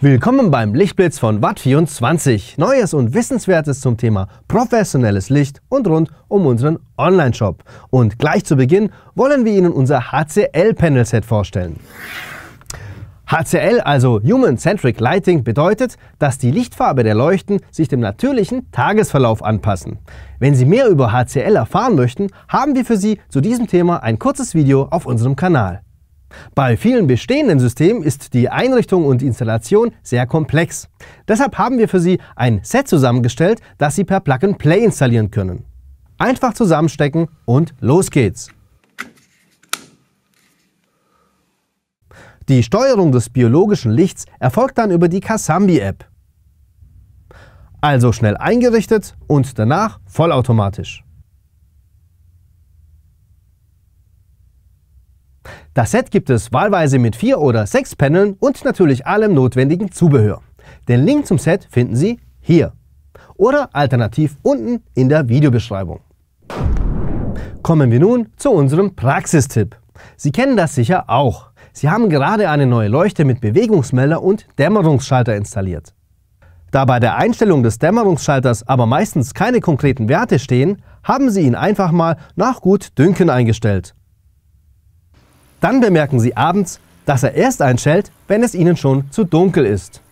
Willkommen beim Lichtblitz von Watt24. Neues und Wissenswertes zum Thema professionelles Licht und rund um unseren Online-Shop. Und gleich zu Beginn wollen wir Ihnen unser HCL-Panel-Set vorstellen. HCL, also Human Centric Lighting, bedeutet, dass die Lichtfarbe der Leuchten sich dem natürlichen Tagesverlauf anpassen. Wenn Sie mehr über HCL erfahren möchten, haben wir für Sie zu diesem Thema ein kurzes Video auf unserem Kanal. Bei vielen bestehenden Systemen ist die Einrichtung und Installation sehr komplex. Deshalb haben wir für Sie ein Set zusammengestellt, das Sie per Plug-and-Play installieren können. Einfach zusammenstecken und los geht's! Die Steuerung des biologischen Lichts erfolgt dann über die Kasambi-App. Also schnell eingerichtet und danach vollautomatisch. Das Set gibt es wahlweise mit vier oder sechs Paneln und natürlich allem notwendigen Zubehör. Den Link zum Set finden Sie hier oder alternativ unten in der Videobeschreibung. Kommen wir nun zu unserem Praxistipp. Sie kennen das sicher auch. Sie haben gerade eine neue Leuchte mit Bewegungsmelder und Dämmerungsschalter installiert. Da bei der Einstellung des Dämmerungsschalters aber meistens keine konkreten Werte stehen, haben Sie ihn einfach mal nach gut Dünken eingestellt. Dann bemerken Sie abends, dass er erst einschellt, wenn es Ihnen schon zu dunkel ist.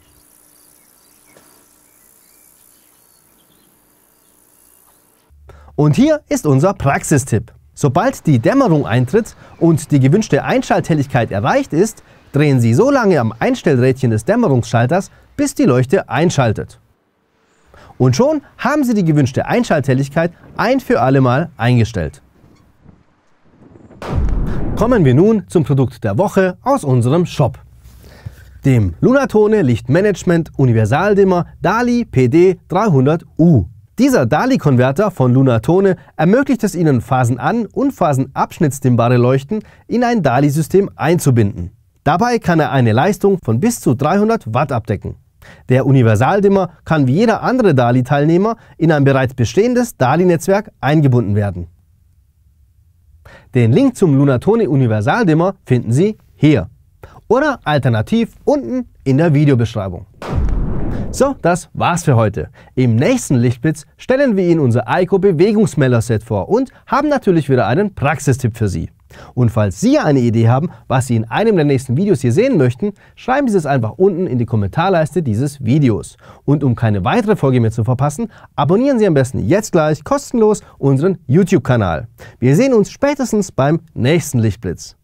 Und hier ist unser Praxistipp. Sobald die Dämmerung eintritt und die gewünschte Einschalthelligkeit erreicht ist, drehen Sie so lange am Einstellrädchen des Dämmerungsschalters, bis die Leuchte einschaltet. Und schon haben Sie die gewünschte Einschalthelligkeit ein für alle Mal eingestellt. Kommen wir nun zum Produkt der Woche aus unserem Shop. Dem Lunatone Lichtmanagement Universaldimmer DALI PD 300U. Dieser DALI-Konverter von Lunatone ermöglicht es Ihnen, Phasenan- und Phasenabschnittsdimmbare Leuchten in ein DALI-System einzubinden. Dabei kann er eine Leistung von bis zu 300 Watt abdecken. Der Universaldimmer kann wie jeder andere DALI-Teilnehmer in ein bereits bestehendes DALI-Netzwerk eingebunden werden. Den Link zum Lunatone Universaldimmer finden Sie hier oder alternativ unten in der Videobeschreibung. So, das war's für heute. Im nächsten Lichtblitz stellen wir Ihnen unser Eiko Bewegungsmelder Set vor und haben natürlich wieder einen Praxistipp für Sie. Und falls Sie eine Idee haben, was Sie in einem der nächsten Videos hier sehen möchten, schreiben Sie es einfach unten in die Kommentarleiste dieses Videos. Und um keine weitere Folge mehr zu verpassen, abonnieren Sie am besten jetzt gleich kostenlos unseren YouTube-Kanal. Wir sehen uns spätestens beim nächsten Lichtblitz.